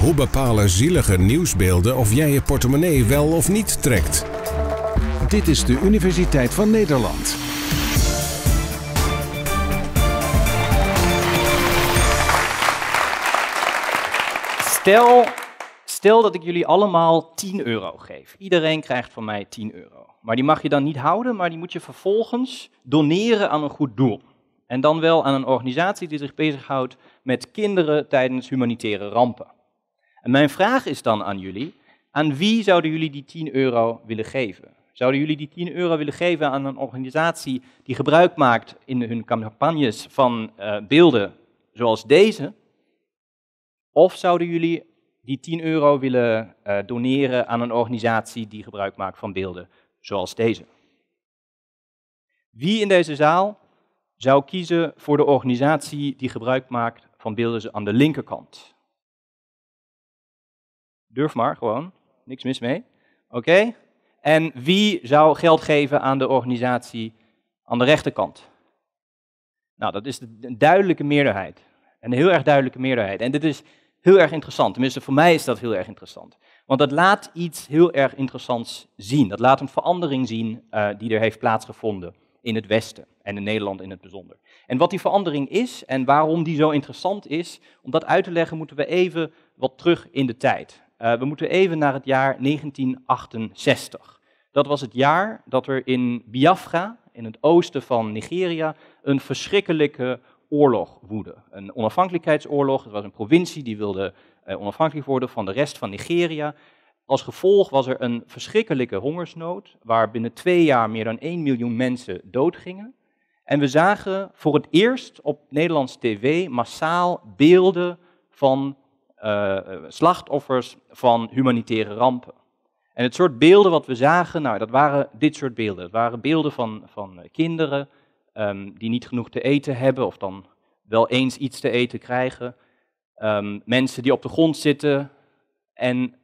Hoe bepalen zielige nieuwsbeelden of jij je portemonnee wel of niet trekt? Dit is de Universiteit van Nederland. Stel, stel dat ik jullie allemaal 10 euro geef. Iedereen krijgt van mij 10 euro. Maar die mag je dan niet houden, maar die moet je vervolgens doneren aan een goed doel. En dan wel aan een organisatie die zich bezighoudt met kinderen tijdens humanitaire rampen. En mijn vraag is dan aan jullie, aan wie zouden jullie die 10 euro willen geven? Zouden jullie die 10 euro willen geven aan een organisatie die gebruik maakt in hun campagnes van eh, beelden zoals deze? Of zouden jullie die 10 euro willen eh, doneren aan een organisatie die gebruik maakt van beelden zoals deze? Wie in deze zaal zou kiezen voor de organisatie die gebruik maakt van beelden aan de linkerkant? Durf maar, gewoon. Niks mis mee. Oké? En wie zou geld geven aan de organisatie aan de rechterkant? Nou, dat is een duidelijke meerderheid. Een heel erg duidelijke meerderheid. En dit is heel erg interessant. Tenminste, voor mij is dat heel erg interessant. Want dat laat iets heel erg interessants zien. Dat laat een verandering zien eh, die er heeft plaatsgevonden in het Westen en in Nederland in het bijzonder. En wat die verandering is en waarom die zo interessant is, om dat uit te leggen moeten we even wat terug in de tijd. Eh, we moeten even naar het jaar 1968. Dat was het jaar dat er in Biafra, in het oosten van Nigeria, een verschrikkelijke oorlog woedde. Een onafhankelijkheidsoorlog. Het was een provincie die wilde eh, onafhankelijk worden van de rest van Nigeria. Als gevolg was er een verschrikkelijke hongersnood, waar binnen twee jaar meer dan 1 miljoen mensen doodgingen. En we zagen voor het eerst op Nederlands tv massaal beelden van eh, eh, slachtoffers van humanitaire rampen. En het soort beelden wat we zagen, nou, dat waren dit soort beelden. Het waren beelden van, van eh, kinderen ehm, die niet genoeg te eten hebben of dan wel eens iets te eten krijgen. Ehm, mensen die op de grond zitten en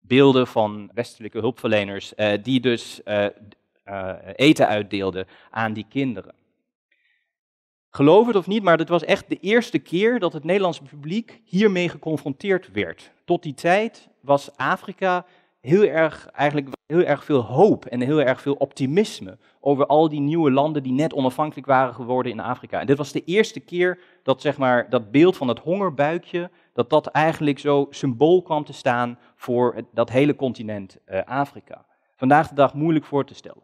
beelden van westelijke hulpverleners die dus eten uitdeelden aan die kinderen. Geloof het of niet, maar dit was echt de eerste keer dat het Nederlandse publiek hiermee geconfronteerd werd. Tot die tijd was Afrika heel erg, eigenlijk heel erg veel hoop en heel erg veel optimisme over al die nieuwe landen die net onafhankelijk waren geworden in Afrika. En dit was de eerste keer dat zeg maar, dat beeld van het hongerbuikje, dat dat eigenlijk zo symbool kwam te staan voor dat hele continent eh, Afrika. Vandaag de dag moeilijk voor te stellen.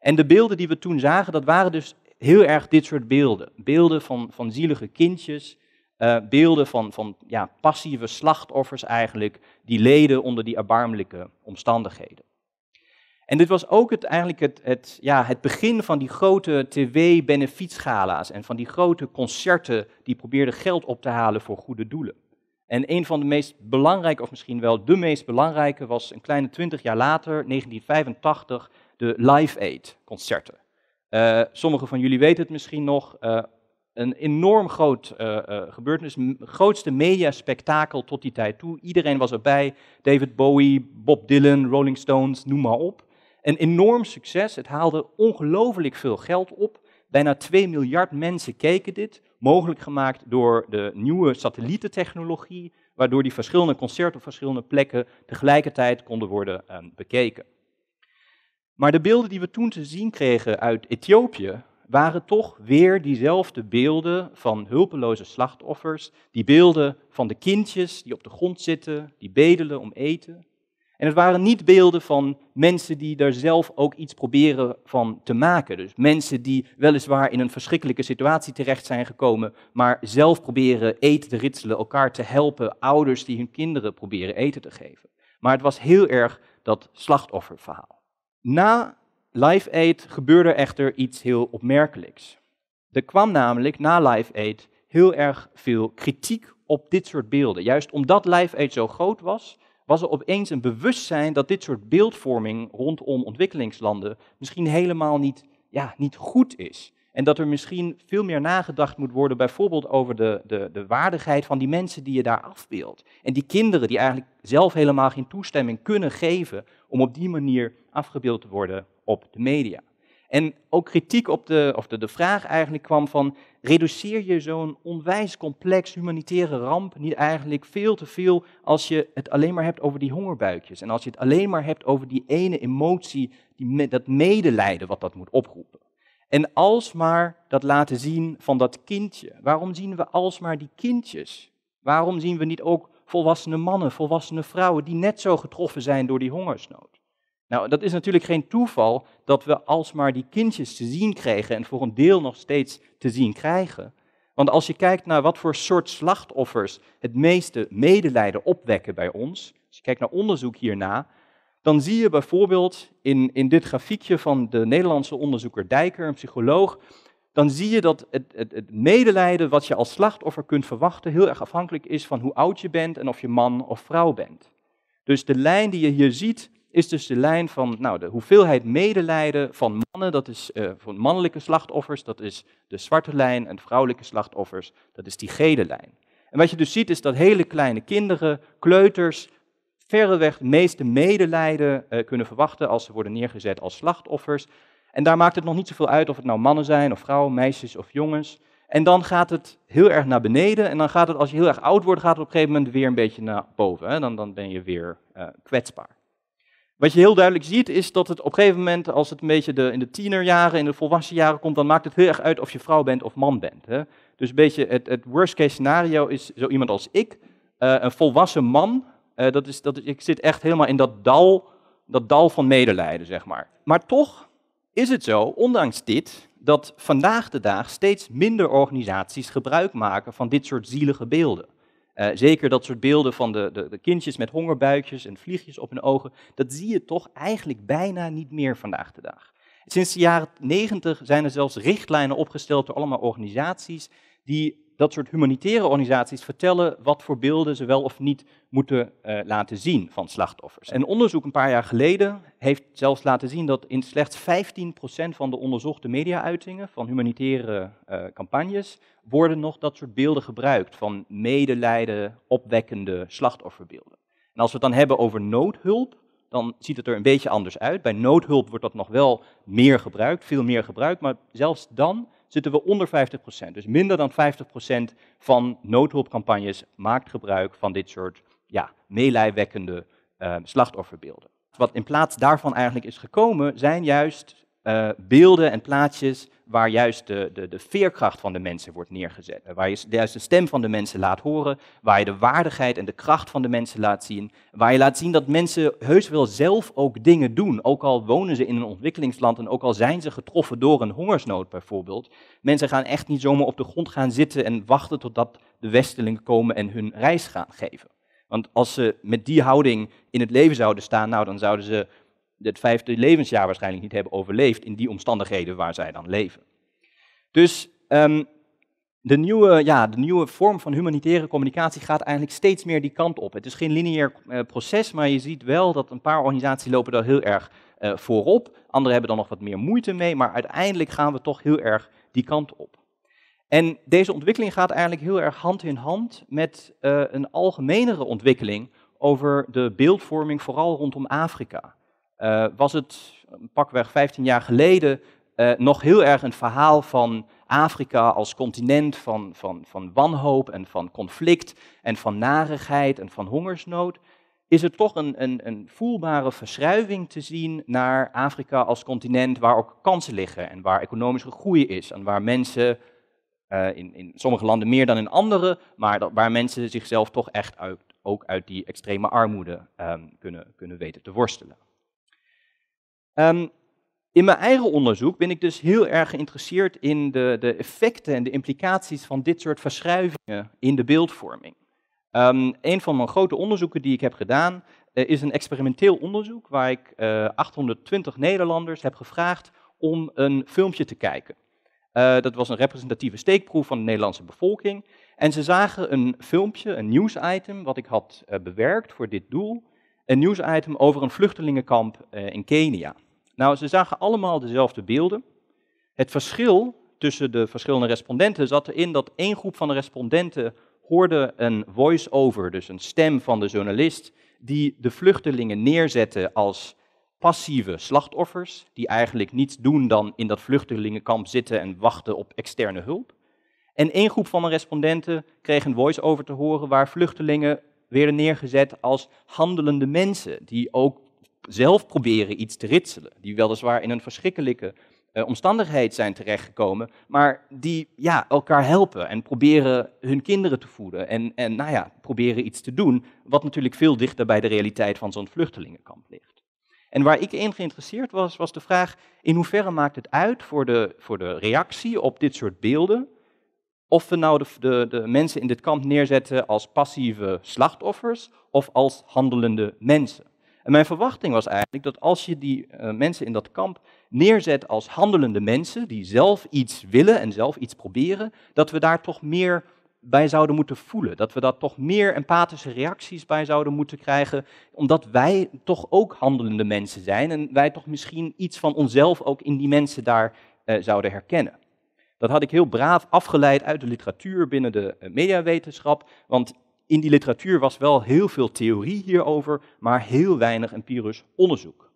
En de beelden die we toen zagen, dat waren dus heel erg dit soort beelden. Beelden van, van zielige kindjes, eh, beelden van, van ja, passieve slachtoffers eigenlijk, die leden onder die erbarmelijke omstandigheden. En dit was ook het, eigenlijk het, het, ja, het begin van die grote tv-benefietschala's en van die grote concerten die probeerden geld op te halen voor goede doelen. En een van de meest belangrijke, of misschien wel de meest belangrijke, was een kleine twintig jaar later, 1985, de Live Aid concerten. Uh, sommigen van jullie weten het misschien nog. Eh, een enorm groot uh, gebeurtenis, grootste mediaspectakel tot die tijd toe. Iedereen was erbij, David Bowie, Bob Dylan, Rolling Stones, noem maar op. Een enorm succes, het haalde ongelooflijk veel geld op. Bijna 2 miljard mensen keken dit, mogelijk gemaakt door de nieuwe satellietentechnologie, waardoor die verschillende concerten op verschillende plekken tegelijkertijd konden worden bekeken. Maar de beelden die we toen te zien kregen uit Ethiopië waren toch weer diezelfde beelden van hulpeloze slachtoffers, die beelden van de kindjes die op de grond zitten, die bedelen om eten. En het waren niet beelden van mensen die daar zelf ook iets proberen van te maken. Dus mensen die weliswaar in een verschrikkelijke situatie terecht zijn gekomen, maar zelf proberen eten te ritselen, elkaar te helpen, ouders die hun kinderen proberen eten te geven. Maar het was heel erg dat slachtofferverhaal. Na Live Aid gebeurde echter iets heel opmerkelijks. Er kwam namelijk na Live Aid heel erg veel kritiek op dit soort beelden. Juist omdat Live Aid zo groot was, was er opeens een bewustzijn dat dit soort beeldvorming rondom ontwikkelingslanden misschien helemaal niet, ja, niet goed is. En dat er misschien veel meer nagedacht moet worden, bijvoorbeeld over de, de, de waardigheid van die mensen die je daar afbeeldt. En die kinderen die eigenlijk zelf helemaal geen toestemming kunnen geven om op die manier afgebeeld te worden op de media. En ook kritiek op de, of de, de vraag eigenlijk kwam van, reduceer je zo'n onwijs complex humanitaire ramp niet eigenlijk veel te veel als je het alleen maar hebt over die hongerbuikjes en als je het alleen maar hebt over die ene emotie, die, dat medelijden wat dat moet oproepen. En alsmaar dat laten zien van dat kindje. Waarom zien we alsmaar die kindjes? Waarom zien we niet ook volwassene mannen, volwassene vrouwen, die net zo getroffen zijn door die hongersnood. Nou, dat is natuurlijk geen toeval dat we alsmaar die kindjes te zien kregen en voor een deel nog steeds te zien krijgen. Want als je kijkt naar wat voor soort slachtoffers het meeste medelijden opwekken bij ons, als je kijkt naar onderzoek hierna, dan zie je bijvoorbeeld in, in dit grafiekje van de Nederlandse onderzoeker Dijker, een psycholoog, dan zie je dat het, het, medelijden wat je als slachtoffer kunt verwachten heel erg afhankelijk is van hoe oud je bent en of je man of vrouw bent. Dus de lijn die je hier ziet is dus de lijn van nou, de hoeveelheid medelijden van mannen, dat is eh, voor mannelijke slachtoffers, dat is de zwarte lijn en vrouwelijke slachtoffers, dat is die gele lijn. En wat je dus ziet is dat hele kleine kinderen, kleuters, verreweg het meeste medelijden eh, kunnen verwachten als ze worden neergezet als slachtoffers. En daar maakt het nog niet zoveel uit of het nou mannen zijn, of vrouwen, meisjes of jongens. En dan gaat het heel erg naar beneden. En dan gaat het, als je heel erg oud wordt, gaat het op een gegeven moment weer een beetje naar boven. Hè? Dan, dan ben je weer eh, kwetsbaar. Wat je heel duidelijk ziet, is dat het op een gegeven moment, als het een beetje de, in de tienerjaren, in de volwassen jaren komt, dan maakt het heel erg uit of je vrouw bent of man bent. Hè? Dus een beetje het, het worst case scenario is zo iemand als ik, eh, een volwassen man. Eh, dat is, dat, ik zit echt helemaal in dat dal, dat dal van medelijden, zeg maar. Maar toch is het zo, ondanks dit, dat vandaag de dag steeds minder organisaties gebruik maken van dit soort zielige beelden. Eh, zeker dat soort beelden van de, de, de, kindjes met hongerbuikjes en vliegjes op hun ogen, dat zie je toch eigenlijk bijna niet meer vandaag de dag. Sinds de jaren 90 zijn er zelfs richtlijnen opgesteld door allemaal organisaties die dat soort humanitaire organisaties vertellen wat voor beelden ze wel of niet moeten eh, laten zien van slachtoffers. En onderzoek een paar jaar geleden heeft zelfs laten zien dat in slechts 15% van de onderzochte media-uitingen van humanitaire eh, campagnes worden nog dat soort beelden gebruikt van medelijden, opwekkende slachtofferbeelden. En als we het dan hebben over noodhulp, dan ziet het er een beetje anders uit. Bij noodhulp wordt dat nog wel meer gebruikt, veel meer gebruikt, maar zelfs dan zitten we onder 50%. Dus minder dan 50% van noodhulpcampagnes maakt gebruik van dit soort ja, meelijwekkende eh, slachtofferbeelden. Wat in plaats daarvan eigenlijk is gekomen, zijn juist eh, beelden en plaatjes waar juist de, de, de veerkracht van de mensen wordt neergezet. Eh, waar je juist de stem van de mensen laat horen, waar je de waardigheid en de kracht van de mensen laat zien. Waar je laat zien dat mensen heus wel zelf ook dingen doen, ook al wonen ze in een ontwikkelingsland en ook al zijn ze getroffen door een hongersnood bijvoorbeeld. Mensen gaan echt niet zomaar op de grond gaan zitten en wachten totdat de westelingen komen en hun reis gaan geven. Want als ze met die houding in het leven zouden staan, nou dan zouden ze het vijfde levensjaar waarschijnlijk niet hebben overleefd in die omstandigheden waar zij dan leven. Dus ehm, de, nieuwe, ja, de nieuwe vorm van humanitaire communicatie gaat eigenlijk steeds meer die kant op. Het is geen lineair eh, proces, maar je ziet wel dat een paar organisaties lopen daar heel erg uh, voorop. Anderen hebben dan nog wat meer moeite mee, maar uiteindelijk gaan we toch heel erg die kant op. En deze ontwikkeling gaat eigenlijk heel erg hand in hand met eh, een algemenere ontwikkeling over de beeldvorming, vooral rondom Afrika. Eh, was het pakweg 15 jaar geleden eh, nog heel erg een verhaal van Afrika als continent van, van, van wanhoop en van conflict en van narigheid en van hongersnood, is er toch een, een, een voelbare verschuiving te zien naar Afrika als continent waar ook kansen liggen en waar economische groei is en waar mensen, eh, in, in sommige landen meer dan in andere, maar waar mensen zichzelf toch echt ook uit die extreme armoede ehm, kunnen, kunnen weten te worstelen. Ehm, in mijn eigen onderzoek ben ik dus heel erg geïnteresseerd in de, de effecten en de implicaties van dit soort verschuivingen in de beeldvorming. Um, een van mijn grote onderzoeken die ik heb gedaan eh, is een experimenteel onderzoek waar ik 820 eh, Nederlanders heb gevraagd om een filmpje te kijken. Eh, dat was een representatieve steekproef van de Nederlandse bevolking. En ze zagen een filmpje, een nieuwsitem, wat ik had bewerkt voor dit doel. Een nieuwsitem over een vluchtelingenkamp in Kenia. Nou, ze zagen allemaal dezelfde beelden. Het verschil tussen de verschillende respondenten zat erin dat één groep van de respondenten hoorde een voice-over, dus een stem van de journalist, die de vluchtelingen neerzette als passieve slachtoffers, die eigenlijk niets doen dan in dat vluchtelingenkamp zitten en wachten op externe hulp. En één groep van de respondenten kreeg een voice-over te horen waar vluchtelingen werden neergezet als handelende mensen, die ook zelf proberen iets te ritselen. Die weliswaar in een verschrikkelijke eh, omstandigheid zijn terechtgekomen, maar die ja, elkaar helpen en proberen hun kinderen te voeden. En, en nou ja, proberen iets te doen wat natuurlijk veel dichter bij de realiteit van zo'n vluchtelingenkamp ligt. En waar ik in geïnteresseerd was, was de vraag: in hoeverre maakt het uit voor de, voor de reactie op dit soort beelden? Of we nou de, de, de mensen in dit kamp neerzetten als passieve slachtoffers of als handelende mensen? En mijn verwachting was eigenlijk dat als je die eh, mensen in dat kamp neerzet als handelende mensen, die zelf iets willen en zelf iets proberen, dat we daar toch meer bij zouden moeten voelen. Dat we daar toch meer empathische reacties bij zouden moeten krijgen, omdat wij toch ook handelende mensen zijn en wij toch misschien iets van onszelf ook in die mensen daar eh, zouden herkennen. Dat had ik heel braaf afgeleid uit de literatuur binnen de eh, mediawetenschap, want in die literatuur was wel heel veel theorie hierover, maar heel weinig empirisch onderzoek.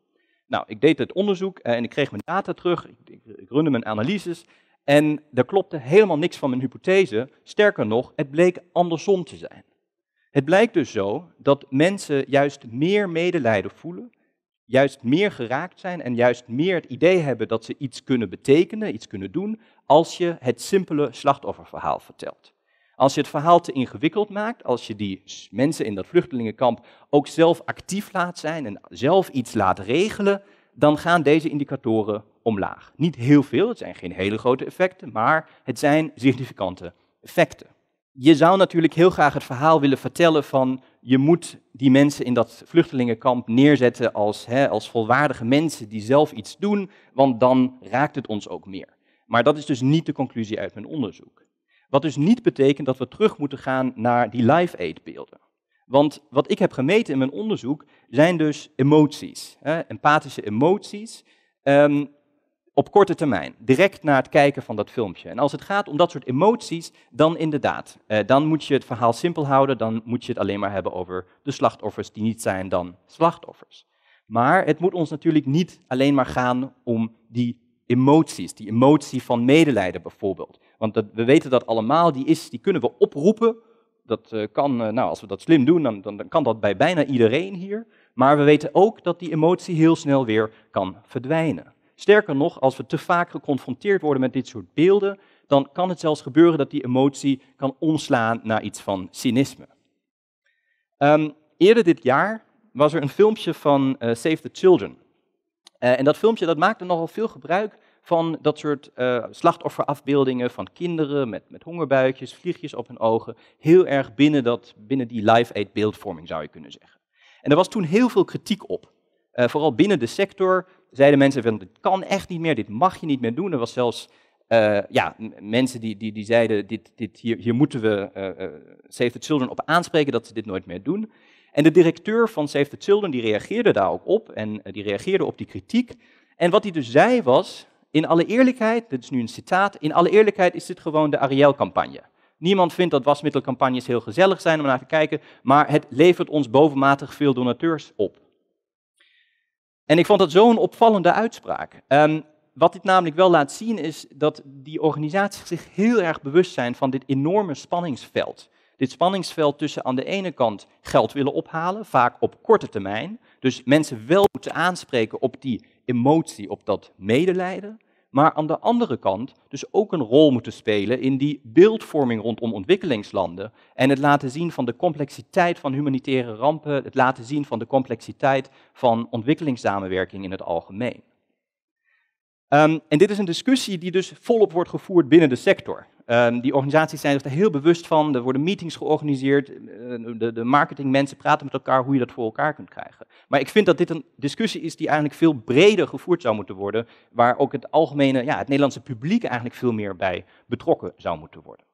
Nou, ik deed het onderzoek eh, en ik kreeg mijn data terug, ik, runde mijn analyses en daar klopte helemaal niks van mijn hypothese. Sterker nog, het bleek andersom te zijn. Het blijkt dus zo dat mensen juist meer medelijden voelen, juist meer geraakt zijn en juist meer het idee hebben dat ze iets kunnen betekenen, iets kunnen doen, als je het simpele slachtofferverhaal vertelt. Als je het verhaal te ingewikkeld maakt, als je die mensen in dat vluchtelingenkamp ook zelf actief laat zijn en zelf iets laat regelen, dan gaan deze indicatoren omlaag. Niet heel veel, het zijn geen hele grote effecten, maar het zijn significante effecten. Je zou natuurlijk heel graag het verhaal willen vertellen van je moet die mensen in dat vluchtelingenkamp neerzetten als, hè, als volwaardige mensen die zelf iets doen, want dan raakt het ons ook meer. Maar dat is dus niet de conclusie uit mijn onderzoek. Wat dus niet betekent dat we terug moeten gaan naar die live aid beelden. Want wat ik heb gemeten in mijn onderzoek zijn dus emoties, hè, empathische emoties, ehm, op korte termijn, direct na het kijken van dat filmpje. En als het gaat om dat soort emoties, dan inderdaad, eh, dan moet je het verhaal simpel houden, dan moet je het alleen maar hebben over de slachtoffers die niet zijn dan slachtoffers. Maar het moet ons natuurlijk niet alleen maar gaan om die emoties, die emotie van medelijden bijvoorbeeld. Want we weten dat allemaal, die, is, die kunnen we oproepen. Dat eh, kan, eh, nou, als we dat slim doen, dan, dan, kan dat bij bijna iedereen hier. Maar we weten ook dat die emotie heel snel weer kan verdwijnen. Sterker nog, als we te vaak geconfronteerd worden met dit soort beelden, dan kan het zelfs gebeuren dat die emotie kan omslaan naar iets van cynisme. Ehm, eerder dit jaar was er een filmpje van eh, Save the Children. en dat filmpje dat maakte nogal veel gebruik van dat soort eh, slachtofferafbeeldingen van kinderen met, met hongerbuikjes, vliegjes op hun ogen. Heel erg binnen, dat, binnen die live-aid beeldvorming zou je kunnen zeggen. En er was toen heel veel kritiek op. Eh, vooral binnen de sector zeiden mensen van dit kan echt niet meer, dit mag je niet meer doen. Er was zelfs eh, ja, mensen die, die, die zeiden dit, dit, hier, hier moeten we Save the Children op aanspreken dat ze dit nooit meer doen. En de directeur van Save the Children die reageerde daar ook op en die reageerde op die kritiek. En wat hij dus zei was, in alle eerlijkheid, dit is nu een citaat, in alle eerlijkheid is dit gewoon de Ariel-campagne. Niemand vindt dat wasmiddelcampagnes heel gezellig zijn om naar te kijken, maar het levert ons bovenmatig veel donateurs op. En ik vond dat zo'n opvallende uitspraak. Ehm, wat dit namelijk wel laat zien is dat die organisaties zich heel erg bewust zijn van dit enorme spanningsveld. Dit spanningsveld tussen aan de ene kant geld willen ophalen, vaak op korte termijn. Dus mensen wel moeten aanspreken op die emotie, op dat medelijden, maar aan de andere kant dus ook een rol moeten spelen in die beeldvorming rondom ontwikkelingslanden en het laten zien van de complexiteit van humanitaire rampen, het laten zien van de complexiteit van ontwikkelingssamenwerking in het algemeen. Ehm, en dit is een discussie die dus volop wordt gevoerd binnen de sector. Ehm, die organisaties zijn er heel bewust van. Er worden meetings georganiseerd. Ehm, de, de marketingmensen praten met elkaar hoe je dat voor elkaar kunt krijgen. Maar ik vind dat dit een discussie is die eigenlijk veel breder gevoerd zou moeten worden. Waar ook het algemene, ja, het Nederlandse publiek eigenlijk veel meer bij betrokken zou moeten worden.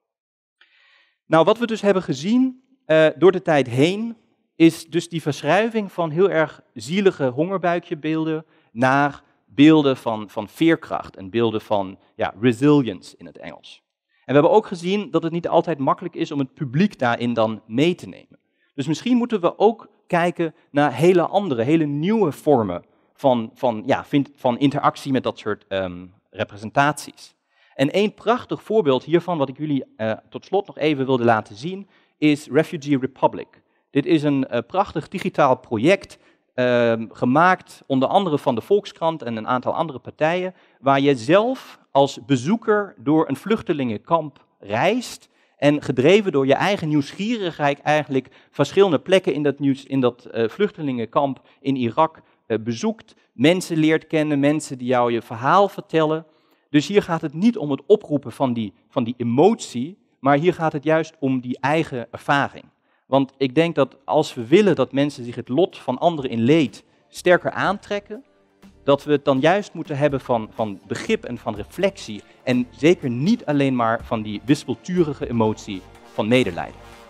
Nou, wat we dus hebben gezien eh, door de tijd heen, is dus die verschuiving van heel erg zielige hongerbuikjebeelden naar beelden van, van veerkracht en beelden van ja, resilience in het Engels. En we hebben ook gezien dat het niet altijd makkelijk is om het publiek daarin dan mee te nemen. Dus misschien moeten we ook kijken naar hele andere, hele nieuwe vormen van, van, ja, vind, van interactie met dat soort ehm, representaties. En één prachtig voorbeeld hiervan, wat ik jullie eh, tot slot nog even wilde laten zien, is Refugee Republic. Dit is een eh, prachtig digitaal project Ehm, gemaakt, onder andere van de Volkskrant en een aantal andere partijen, waar je zelf als bezoeker door een vluchtelingenkamp reist en gedreven door je eigen nieuwsgierigheid eigenlijk verschillende plekken in dat, nieuws, in dat eh, vluchtelingenkamp in Irak eh, bezoekt, mensen leert kennen, mensen die jou je verhaal vertellen. Dus hier gaat het niet om het oproepen van die, van die emotie, maar hier gaat het juist om die eigen ervaring. Want ik denk dat als we willen dat mensen zich het lot van anderen in leed sterker aantrekken, dat we het dan juist moeten hebben van, van begrip en van reflectie. En zeker niet alleen maar van die wispelturige emotie van medelijden.